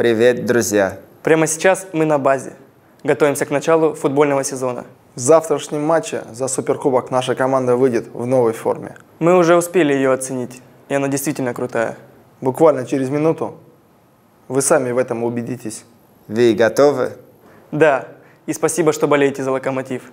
Привет, друзья! Прямо сейчас мы на базе. Готовимся к началу футбольного сезона. В завтрашнем матче за Суперкубок наша команда выйдет в новой форме. Мы уже успели ее оценить, и она действительно крутая. Буквально через минуту вы сами в этом убедитесь. Вы готовы? Да, и спасибо, что болеете за локомотив.